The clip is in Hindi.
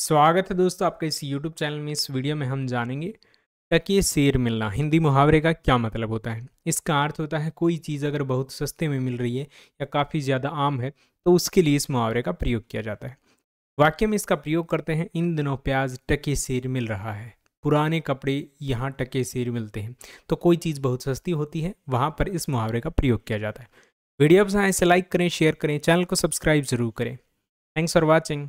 स्वागत है दोस्तों आपके इस YouTube चैनल में इस वीडियो में हम जानेंगे टकिए शेर मिलना हिंदी मुहावरे का क्या मतलब होता है इसका अर्थ होता है कोई चीज़ अगर बहुत सस्ते में मिल रही है या काफ़ी ज़्यादा आम है तो उसके लिए इस मुहावरे का प्रयोग किया जाता है वाक्य में इसका प्रयोग करते हैं इन दिनों प्याज टके शेर मिल रहा है पुराने कपड़े यहाँ टके शेर मिलते हैं तो कोई चीज़ बहुत सस्ती होती है वहाँ पर इस मुहावरे का प्रयोग किया जाता है वीडियो पसंद आए इसे लाइक करें शेयर करें चैनल को सब्सक्राइब जरूर करें थैंक्स फॉर वॉचिंग